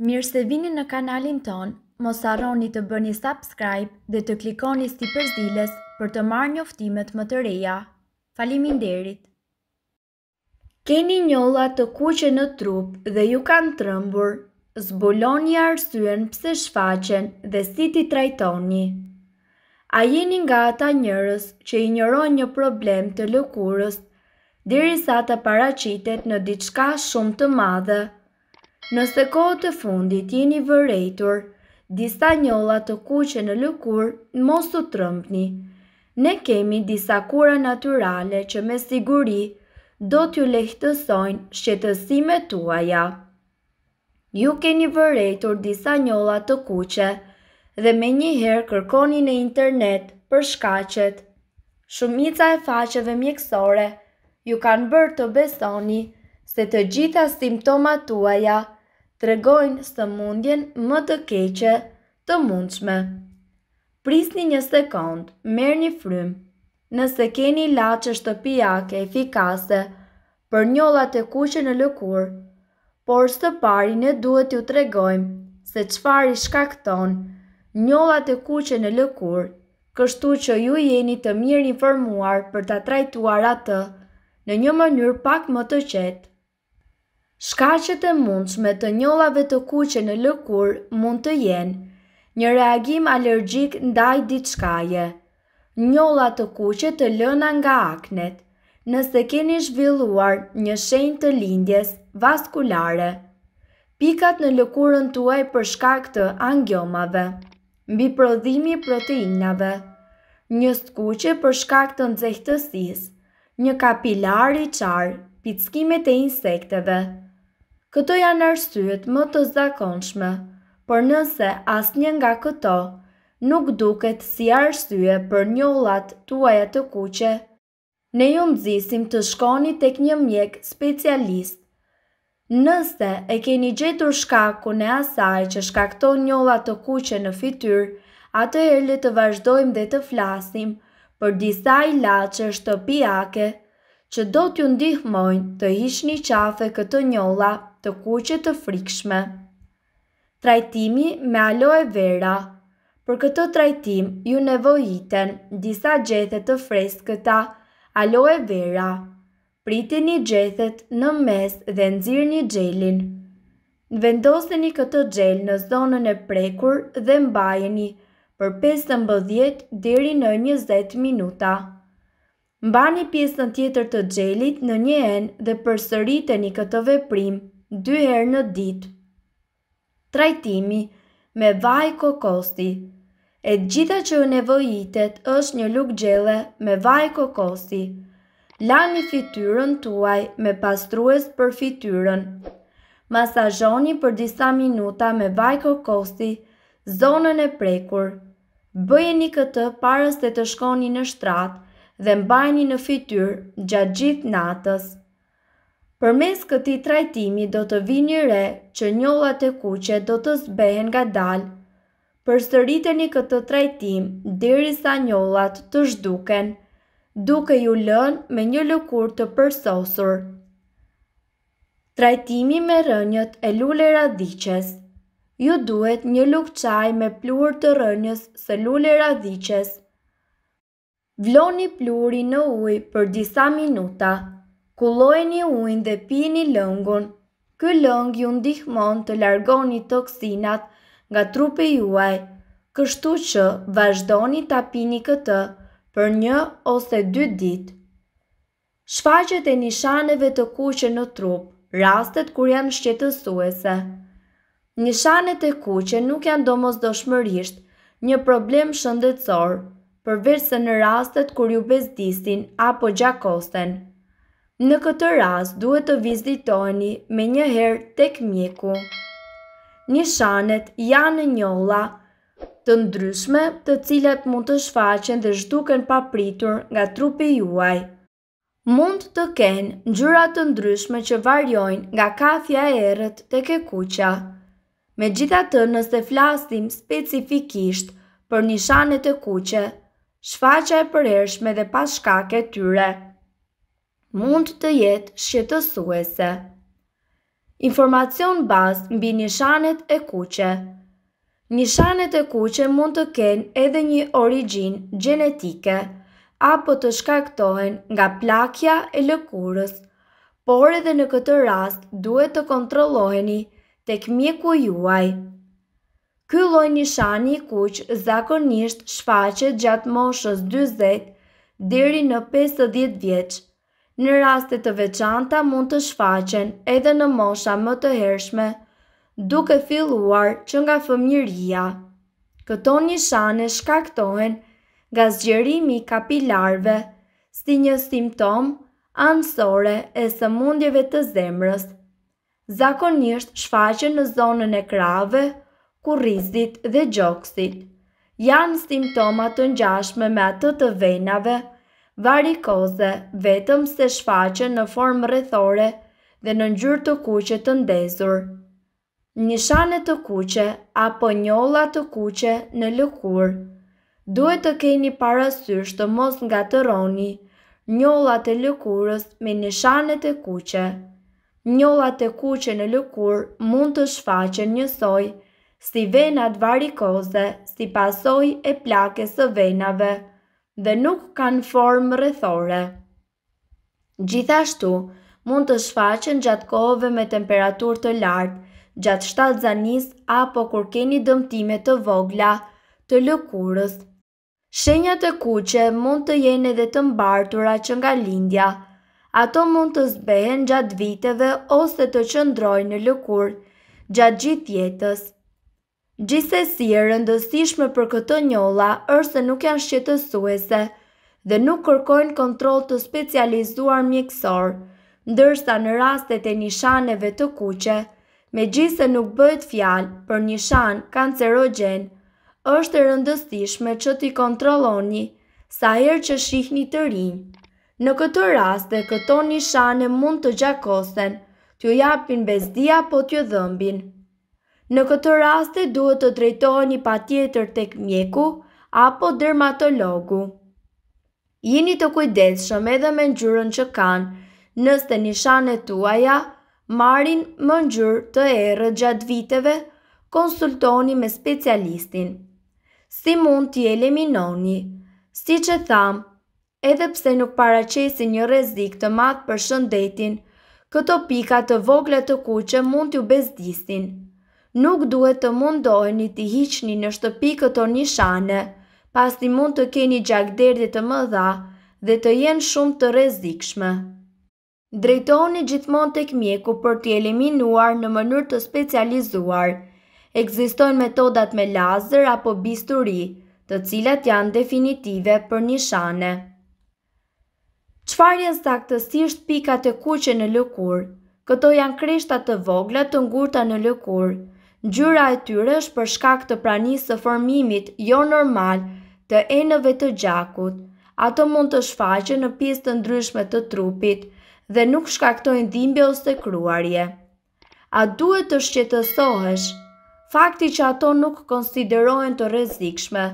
Mirë se vini në kanalin ton, mos arroni të bëni subscribe dhe të klikoni sti përzdiles për të marrë njoftimet më të reja. Falimin derit! Keni njolla të kuqe në trup dhe ju kanë trëmbur, zbuloni arsyen pse shfaqen dhe si ti trajtoni. A jeni nga ata njërës që i njëron një problem të lëkurës, diri sa të paracitet në diçka shumë të madhe, Nëse kohë të fundit jeni vërrejtur, disa njolla të kuqe në lëkur në mos të trëmpni. Ne kemi disa kura naturale që me siguri do t'ju lehtësojnë shqetësime tuaja. Ju keni vërrejtur disa njolla të kuqe dhe me njëherë kërkoni në internet për shkacet. Shumica e faqeve mjekësore ju kanë bërë të besoni se të gjitha simptomat tuaja tregojnë së mundjen më të keqe të mundshme. Prisni një sekund, merë një frym. Nëse keni laqë shtëpijake efikase për njollat e kushe në lëkur, por së pari ne duhet ju tregojmë se qfar i shkakton njollat e kushe në lëkur, kështu që ju jeni të mirë informuar për të trajtuar atë në një mënyrë pak më të qetë. Shkacet e mundshme të njollave të kuqe në lëkur mund të jenë një reagim alergjik ndaj diçkaje. Njolla të kuqe të lëna nga aknet. Nëse keni zhvilluar një shenjë të lindjes vaskulare, pikat në lëkurën tuaj për shkak të angjomave, mbi prodhimi proteinave, një skuqe për shkak të nxehtësisë, një kapilar i qarë, pickimet e insekteve, Këto janë arsyet më të zakonshme, por nëse asnjë nga këto nuk duket si arsye për njollat tuaja të kuqe, ne ju nxisim të shkoni tek një mjek specialist. Nëse e keni gjetur shkakun e asaj që shkakton njollat të kuqe në fytyrë, atë e le të vazhdojmë dhe të flasim për disa ilaçe shtëpiake që do t'ju ndihmojnë të hiqni qafe këtë njolla të kuqe të frikshme. Trajtimi me aloe vera. Për këtë trajtim ju nevojiten disa gjethe të freskëta aloe vera. Pritini gjethet në mes dhe nxirrni xhelin. Vendoseni këtë xhel në zonën e prekur dhe mbajeni për 15 deri në 20 minuta. Mbani pjesën tjetër të gjelit në një enë dhe përsëriteni këtë veprim dy herë në ditë. Trajtimi me vaj kokosti E gjitha që u nevojitet është një luk gjele me vaj kokosti. Lani fityrën tuaj me pastrues për fityrën. Masajoni për disa minuta me vaj kokosti zonën e prekur. Bëjeni këtë parës të të shkoni në shtratë dhe mbajni në fytyr gjatë gjithë natës. Për mes këti trajtimi do të vi një re që njollat e kuqe do të zbehen nga dalë, për sëritën këtë trajtim diri sa njollat të zhduken, duke ju lën me një lukur të përsosur. Trajtimi me rënjët e lule radhiches Ju duhet një lukë qaj me pluhur të rënjës se lule radhiches, Vloni pluri në ujë për disa minuta. Kulojni ujin dhe pini lëngun. Ky lëng ju ndihmon të largoni toksinat nga trupi juaj. Kështu që vazhdoni ta pini këtë për një ose dy ditë. Shfaqet e nishaneve të kuqe në trup, rastet kur janë shqetësuese. Nishanet e kuqe nuk janë domosdoshmërisht një problem shëndetësor, përveç se në rastet kur ju bezdisin apo gjakosten. Në këtë rast duhet të vizitoheni me një herë tek mjeku. Nishanet janë njolla të ndryshme të cilat mund të shfaqen dhe zhduken papritur nga trupi juaj. Mund të kenë ngjyra të ndryshme që variojnë nga kafja e errët tek e kuqja. Megjithatë, nëse flasim specifikisht për nishanet e kuqe, Shfaqa e përershme dhe pas shkake tyre. Mund të jetë shqetësuese. Informacion bazë mbi nishanet e kuqe. Nishanet e kuqe mund të kenë edhe një origin gjenetike apo të shkaktohen nga plakja e lëkurës, por edhe në këtë rast duhet të kontrolloheni tek mjeku juaj. Ky lloj nishani i kuq zakonisht shfaqet gjatë moshës 40 deri në 50 vjeç. Në raste të veçanta mund të shfaqen edhe në mosha më të hershme, duke filluar që nga fëmijëria. Këto nishane shkaktohen nga zgjerimi i kapilarve si një simptom ansore e sëmundjeve të zemrës. Zakonisht shfaqen në zonën e krave, kurrizit dhe gjoksit. Janë simptomat të njashme me ato të venave, varikoze, vetëm se shfaqen në formë rrethore dhe në njërë të kuqe të ndezur. Nishane të kuqe apo njolla të kuqe në lëkur, duhet të keni parasysh të mos nga të roni njolla të lëkurës me nishanet e të kuqe. Njollat të kuqe në lëkur mund të shfaqen njësoj si venat varikose si pasoj e plake së venave dhe nuk kanë formë rrethore. Gjithashtu, mund të shfaqen gjatë kohëve me temperaturë të lartë, gjatë shtatë zanis apo kur keni dëmtime të vogla të lëkurës. Shenjat e kuqe mund të jenë edhe të mbartura që nga lindja. Ato mund të zbehen gjatë viteve ose të qëndrojnë në lëkurë gjatë gjithë jetës. Gjise si e rëndësishme për këtë njolla është se nuk janë shqetësuese dhe nuk kërkojnë kontrol të specializuar mjekësor, ndërsa në rastet e nishaneve të kuqe, me gjise nuk bëjt fjalë për nishan kancerogen, është e rëndësishme që t'i kontroloni sa herë që shihni të rinjë. Në këtë raste, këto nishane mund të gjakosen, t'ju japin bezdia po t'ju dhëmbin. Në këtë raste duhet të drejtoheni pa tjetër tek mjeku apo dermatologu. Jini të kujdeshëm edhe me njërën që kanë, nëste nishane tuaja, marin më njërë të erë gjatë viteve, konsultoni me specialistin. Si mund t'i eliminoni? Si që thamë, edhe pse nuk paracesi një rezik të matë për shëndetin, këto pika të vogle të kuqe mund t'ju bezdistin nuk duhet të mundoheni të hiqni në shtëpi këto një shane, pas të mund të keni gjakderdit të më dha dhe të jenë shumë të rezikshme. Drejtoni gjithmon të këmjeku për të eliminuar në mënyrë të specializuar. Egzistojnë metodat me lazer apo bisturi, të cilat janë definitive për një shane. Qfar jenë saktësisht pikat e kuqe në lëkur? Këto janë kreshtat të vogla të ngurta në lëkur, Ngjyra e tyre është për shkak të pranisë së formimit jo normal të enëve të gjakut. Ato mund të shfaqen në pjesë të ndryshme të trupit dhe nuk shkaktojnë dhimbje ose kruarje. A duhet të shqetësohesh? Fakti që ato nuk konsiderohen të rrezikshme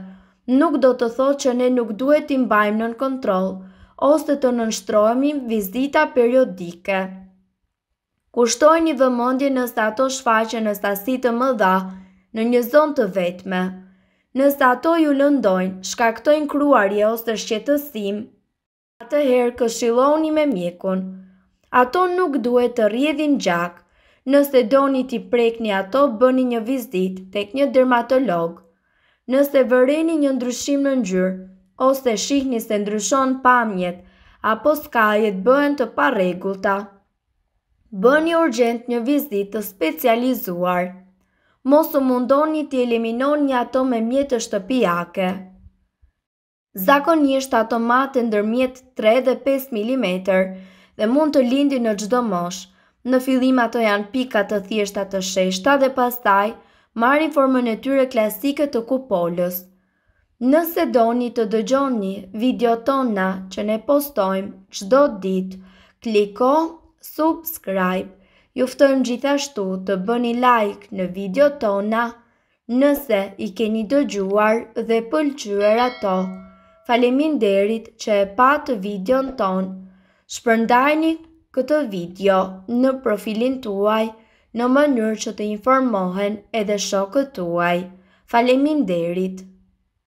nuk do të thotë që ne nuk duhet të mbajmë në kontroll ose të nënshtrohemi vizita periodike kushtoj një vëmondje nësë ato shfaqe në stasi të më dha në një zonë të vetme. Nësë ato ju lëndojnë, shkaktojnë kruarje ose shqetësim, atëherë këshiloni me mjekun. Ato nuk duhet të rjedhin gjak, nëse doni t'i prekni ato bëni një vizit tek një dermatolog. Nëse vëreni një ndryshim në ngjyrë, ose shihni se ndryshon pamjet, apo skajet bëhen të paregullta bëni urgent një vizit të specializuar. Mosu mundoni të eliminon një ato me mjetë shtëpijake. Zakonisht ato matë ndër mjetë 3 dhe 5 mm dhe mund të lindi në gjdo mosh. Në fillim ato janë pikat të thjeshta të sheshta dhe pastaj marri formën e tyre klasike të kupolës. Nëse doni të dëgjoni video tona që ne postojmë gjdo ditë, kliko subscribe. Juftojmë gjithashtu të bëni like në video tona nëse i keni dëgjuar dhe pëlqyër ato. Falemin derit që e patë video në tonë. Shpërndajni këtë video në profilin tuaj në mënyrë që të informohen edhe shokët tuaj. Falemin derit.